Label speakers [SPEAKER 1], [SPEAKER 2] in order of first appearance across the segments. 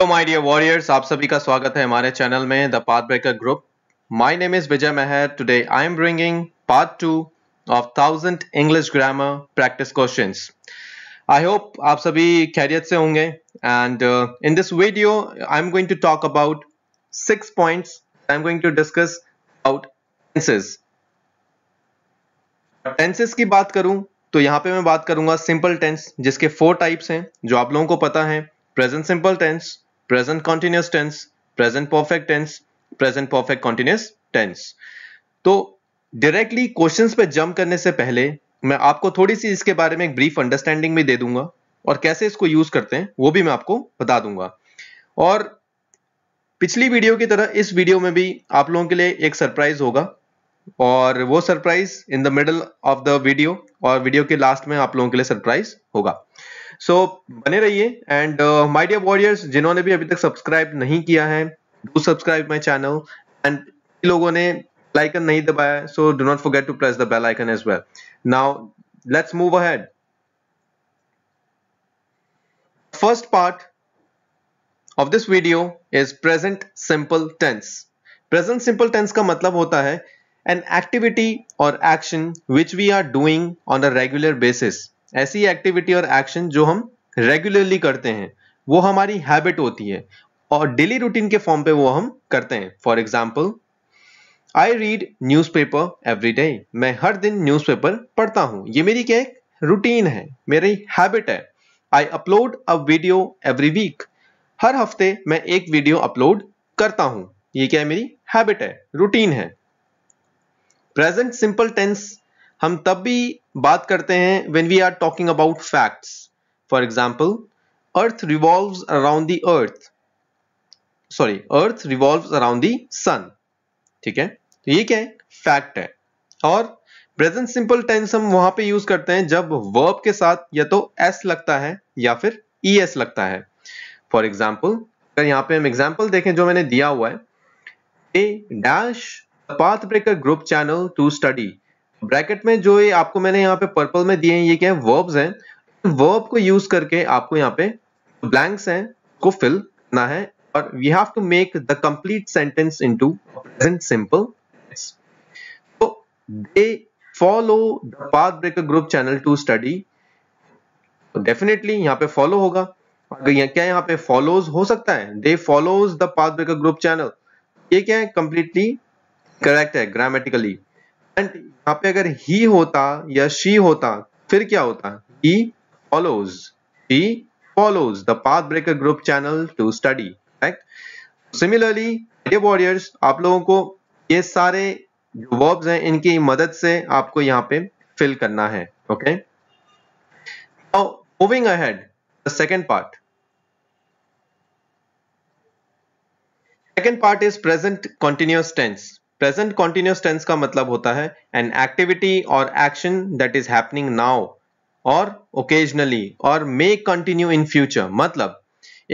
[SPEAKER 1] तो my dear warriors आप सभी का स्वागत है हमारे चैनल में the path breaker Group my name is Vijay Mehar today I am bringing part two of thousand English grammar practice questions I hope आप सभी खैरियत से होंगे and in this video I am going to talk about six points I am going to discuss about tenses tenses की बात करूं तो यहाँ पे मैं बात करूंगा सिंपल टेंस जिसके फोर टाइप्स हैं जो आप लोगों को पता है present simple tense present continuous tense present perfect tense present perfect continuous tense तो डायरेक्टली क्वेश्चंस पे जंप करने से पहले मैं आपको थोड़ी सी इसके बारे में एक ब्रीफ अंडरस्टैंडिंग भी दे दूंगा और कैसे इसको यूज करते हैं वो भी मैं आपको बता दूंगा और पिछली वीडियो की तरह इस वीडियो में भी आप लोगों के लिए एक सरप्राइज होगा और वो surprise in the middle of the video और वीडियो के लास्ट में आप लोगों के लिए सरप्राइज होगा सो so, बने रहिए एंड माय डियर वॉरियर्स जिन्होंने भी अभी तक सब्सक्राइब नहीं किया है do subscribe my channel and लोगों ने लाइकन नहीं दबाया so do not forget to press the bell icon as well now let's move ahead first part of this video is present simple tense present simple tense का मतलब होता है an activity और action which we are doing on a regular basis ऐसी activity और action जो हम regularly करते हैं वो हमारी हैबिट होती है और डेली रूटीन के फॉर्म पे वो हम करते हैं for example I read newspaper every day मैं हर दिन न्यूज पेपर पढ़ता हूँ ये मेरी क्या एक रूटीन है मेरी हैबिट है I upload a video every week हर हफ्ते मैं एक वीडियो अपलोड करता हूँ ये क्या है मेरी हैबिट है रूटीन है प्रेजेंट सिंपल टेंस हम तब भी बात करते हैं when we are talking about facts for example earth revolve around the earth sorry earth revolves around the sun ठीक है तो ये क्या है फैक्ट है और प्रेजेंट सिंपल टेंस हम वहां पे यूज करते हैं जब वर्ब के साथ या तो एस लगता है या फिर ई e एस लगता है फॉर एग्जाम्पल अगर यहाँ पे हम एग्जाम्पल देखें जो मैंने दिया हुआ है a dash Path breaker group channel to study bracket में जो ये आपको मैंने यहाँ पे पर्पल में दिए हैं ये क्या है वर्ब्स हैं वर्ब को यूज करके आपको यहाँ पे ब्लैंक्स हैं को फिल करना है और we have to make the complete sentence into present simple तो they follow the path breaker group channel to study definitely यहाँ पे फॉलो होगा क्या यहाँ पे फॉलोज हो सकता है they follows the path breaker group channel ये क्या है कंप्लीटली करेक्ट है ग्रामेटिकली एंड यहाँ पे अगर ही होता या शी होता फिर क्या होता he follows he follows the path breaker group channel to study right similarly warriors आप लोगों को ये सारे जो वर्ब्स हैं इनकी मदद से आपको यहां पे फिल करना है okay moving ahead the second part second part is present continuous tense present continuous tense का मतलब होता है एन एक्टिविटी और action that is happening now और ओकेजनली और मे कंटिन्यू इन फ्यूचर मतलब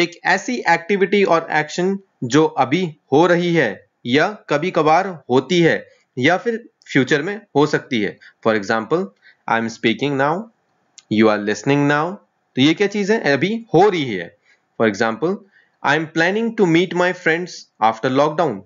[SPEAKER 1] एक ऐसी एक्टिविटी और एक्शन जो अभी हो रही है या कभी कभार होती है या फिर फ्यूचर में हो सकती है for example I am speaking now you are listening now तो ये क्या चीज़ है अभी हो रही है for example I am planning to meet my friends after lockdown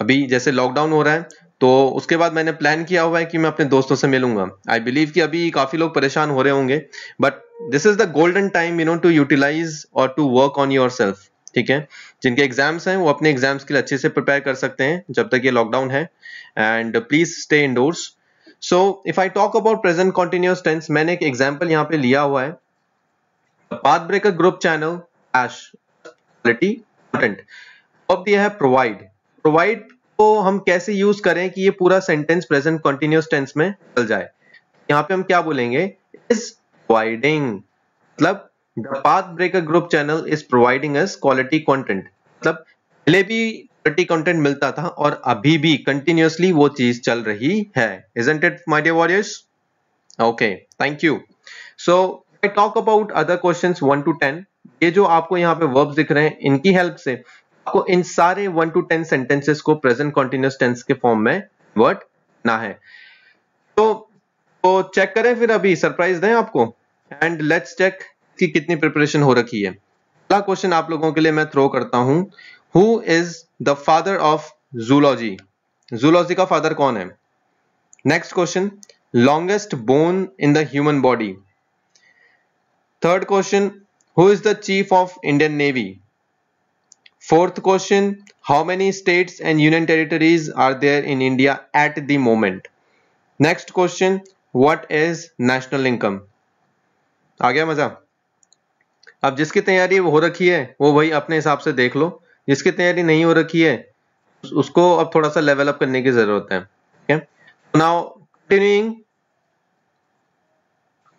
[SPEAKER 1] अभी जैसे लॉकडाउन हो रहा है तो उसके बाद मैंने प्लान किया हुआ है कि मैं अपने दोस्तों से मिलूंगा आई बिलीव कि अभी काफ़ी लोग परेशान हो रहे होंगे but this is the golden time you know to utilize और to work on yourself ठीक है जिनके एग्जाम्स हैं वो अपने एग्जाम्स के लिए अच्छे से प्रिपेयर कर सकते हैं जब तक ये लॉकडाउन है and please stay indoors so if I talk about present continuous tense मैंने एक एग्जाम्पल यहाँ पे लिया हुआ है path breaker group channel as quality important अब दिया है प्रोवाइड तो वाइट को हम कैसे यूज करें कि ये पूरा सेंटेंस प्रेजेंट कंटिन्यूस टेंस में चल जाए यहाँ पे हम क्या बोलेंगे इज प्रोवाइडिंग मतलब the path breaker group channel is providing as quality content मतलब पहले भी क्वालिटी कॉन्टेंट मिलता था और अभी भी कंटिन्यूसली वो चीज चल रही है isn't it my dear warriors okay thank you so I talk about other question one two ten ये जो आपको यहाँ पे वर्ब्स दिख रहे हैं इनकी हेल्प से आपको इन सारे वन टू टेन सेंटेंसेस को प्रेजेंट कॉन्टिन्यूस टेंस के फॉर्म में वर्ड ना है तो तो चेक करें फिर अभी सरप्राइज दें आपको एंड लेट्स चेक कि कितनी प्रिपरेशन हो रखी है पहला क्वेश्चन आप लोगों के लिए मैं थ्रो करता हूं who is the father of zoology zoology का फादर कौन है next question longest bone in the human body third question who is the chief of Indian navy Fourth question, how many states and union territories are there in India at the moment? Next question, what is national income? आ गया मज़ा अब जिसकी तैयारी हो रखी है वो भाई अपने हिसाब से देख लो जिसकी तैयारी नहीं हो रखी है उसको अब थोड़ा सा लेवल अप करने की ज़रूरत है ठीक है now continuing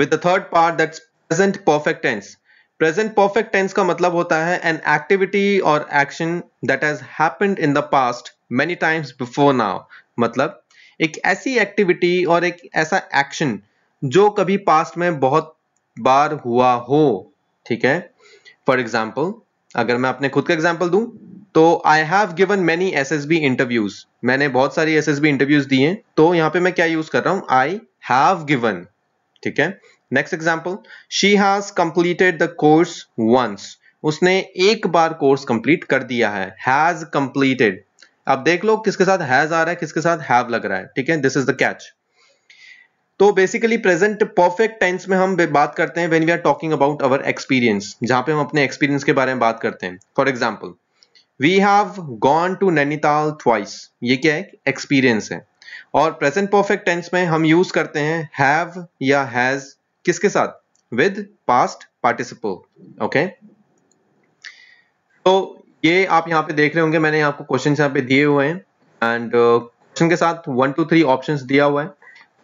[SPEAKER 1] with the third part that's present perfect tense present perfect tense का मतलब होता है एन एक्टिविटी और action that has happened in the past many times before now मतलब एक ऐसी एक्टिविटी और एक ऐसा एक्शन जो कभी पास्ट में बहुत बार हुआ हो ठीक है फॉर एग्जाम्पल अगर मैं अपने खुद का एग्जाम्पल दूं तो I have given many S S B interviews मैंने बहुत सारी एस एस बी इंटरव्यूज दी हैं तो यहाँ पे मैं क्या यूज कर रहा हूँ आई हैव गिवन ठीक है next example she has completed the course once उसने एक बार कोर्स कंप्लीट कर दिया है हैज कंप्लीटेड अब देख लो किसके साथ हैज आ रहा है किसके साथ हैव लग रहा है ठीक है दिस इज द कैच तो बेसिकली प्रेजेंट परफेक्ट टेंस में हम बात करते हैं when we are talking about our experience जहां पे हम अपने एक्सपीरियंस के बारे में बात करते हैं for example we have gone to Nainital twice ये क्या है एक्सपीरियंस है और प्रेजेंट परफेक्ट टेंस में हम यूज करते हैं हैव या हैज किसके साथ विद पास्ट पार्टिसिपल ओके तो ये आप यहाँ पे देख रहे होंगे मैंने आपको क्वेश्चन यहाँ पे दिए हुए हैं एंड क्वेश्चन uh, के साथ वन टू थ्री ऑप्शन दिया हुआ है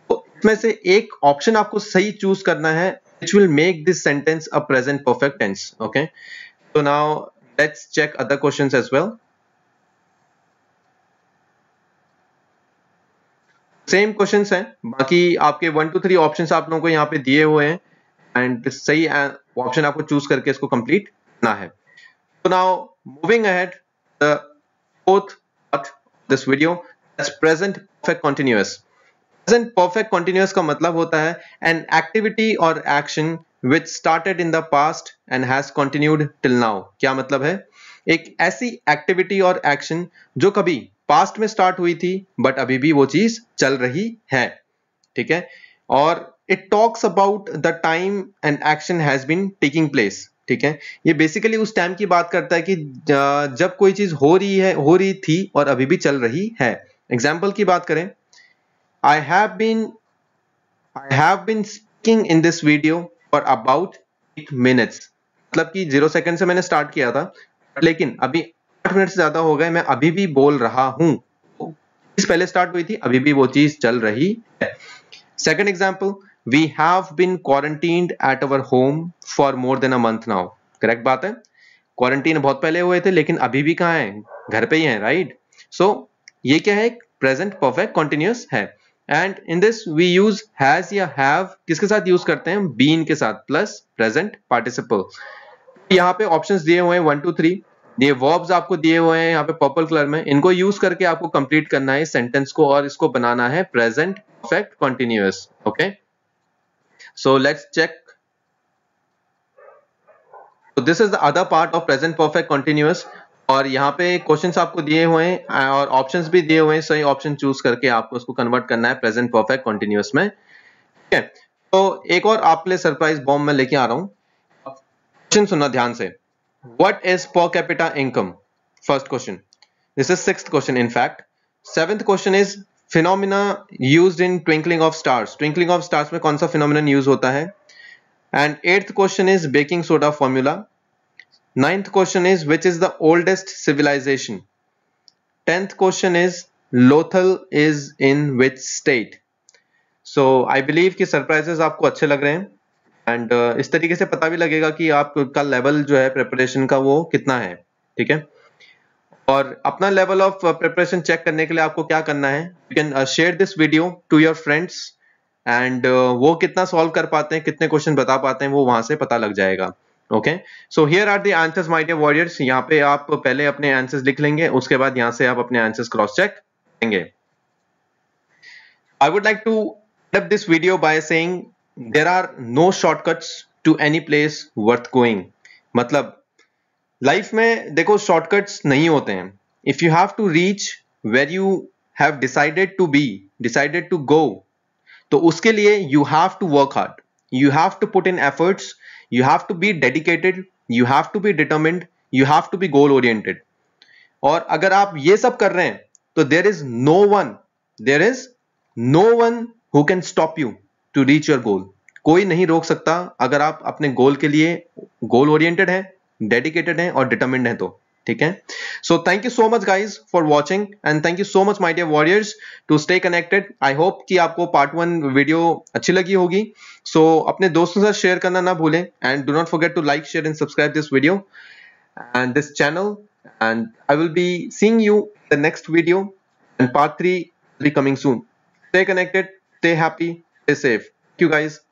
[SPEAKER 1] तो इसमें से एक ऑप्शन आपको सही चूज करना है which will make this sentence a present perfect tense okay तो now let's check other question as well same question है बाकी आपके वन टू थ्री ऑप्शन आप लोगों को यहाँ पे दिए हुए हैं एंड सही ऑप्शन आपको चूज करके इसको कंप्लीट करना है तो now moving ahead the fourth part this video present perfect continuous present perfect continuous का मतलब होता है एन एक्टिविटी और action which started in the past and has continued till now क्या मतलब है एक ऐसी एक्टिविटी और एक्शन जो कभी पास्ट में स्टार्ट हुई थी बट अभी भी वो चीज चल रही है ठीक है और it talks about the time and action has been taking place ठीक है ये बेसिकली उस टाइम की बात करता है कि जब कोई चीज हो रही है हो रही थी और अभी भी चल रही है एग्जाम्पल की बात करें I have been I have been speaking in this video for about eight minutes मतलब कि जीरो सेकंड से मैंने स्टार्ट किया था लेकिन अभी आठ मिनट से ज्यादा हो गए मैं अभी भी बोल रहा हूं चीज पहले स्टार्ट हुई थी अभी भी वो चीज चल रही है second example we have been quarantined at our home for more than a month now correct बात है क्वारंटीन बहुत पहले हुए थे लेकिन अभी भी कहाँ है घर पे ही है राइट सो so, ये क्या है प्रेजेंट परफेक्ट कॉन्टिन्यूस है and in this we use has या हैव किसके साथ यूज करते हैं बीन के साथ प्लस प्रेजेंट पार्टिसिपल यहाँ पे ऑप्शंस दिए हुए हैं वन टू थ्री ये वर्ब्स आपको दिए हुए हैं यहाँ पे पर्पल कलर में इनको यूज करके आपको कंप्लीट करना है सेंटेंस को और इसको बनाना है present perfect continuous okay so let's check तो this is the other part of present perfect continuous और यहाँ पे क्वेश्चन आपको दिए हुए हैं और ऑप्शन भी दिए हुए हैं सही ऑप्शन चूज करके आपको उसको कन्वर्ट करना है प्रेजेंट परफेक्ट कंटिन्यूस में ठीक है तो एक और आपके लिए सरप्राइज बॉम्ब में लेके आ रहा हूं क्वेश्चन सुनना ध्यान से What is per capita income? First question. This is sixth question in fact. Seventh question is phenomena used in twinkling of stars. Twinkling of stars में कौन सा phenomenon use होता है? And eighth question is baking soda formula. Ninth question is which is the oldest civilization? Tenth question is Lothal is in which state? So I believe कि surprises आपको अच्छे लग रहे हैं. एंड uh, इस तरीके से पता भी लगेगा कि आपका लेवल जो है प्रिपरेशन का वो कितना है ठीक है और अपना लेवल ऑफ प्रिपरेशन चेक करने के लिए आपको क्या करना है you can share this video to your friends and वो कितना सॉल्व कर पाते हैं कितने क्वेश्चन बता पाते हैं वो वहां से पता लग जाएगा okay so here are the answers my dear warriors यहाँ पे आप पहले अपने आंसर्स लिख लेंगे उसके बाद यहाँ से आप अपने आंसर्स क्रॉस चेक करेंगे I would like to this video by saying there are no shortcuts to any place worth going मतलब लाइफ में देखो शॉर्टकट्स नहीं होते हैं if you have to reach where you have decided to be decided to go तो उसके लिए you have to work hard you have to put in efforts you have to be dedicated you have to be determined you have to B goal oriented और अगर आप ये सब कर रहे हैं तो there is no one there is no one who can stop you to reach your goal कोई नहीं रोक सकता अगर आप अपने गोल के लिए गोल ओरिएंटेड हैं डेडिकेटेड हैं और डिटर्मिंड हैं तो ठीक है so thank you so much guys for watching and thank you so much my dear warriors to stay connected I hope कि आपको पार्ट वन वीडियो अच्छी लगी होगी सो so, अपने दोस्तों से शेयर करना ना भूलें and do not forget to like share and subscribe this video and this channel and I will be seeing you the next video and part three be coming soon stay connected stay happy Stay safe. Thank you guys.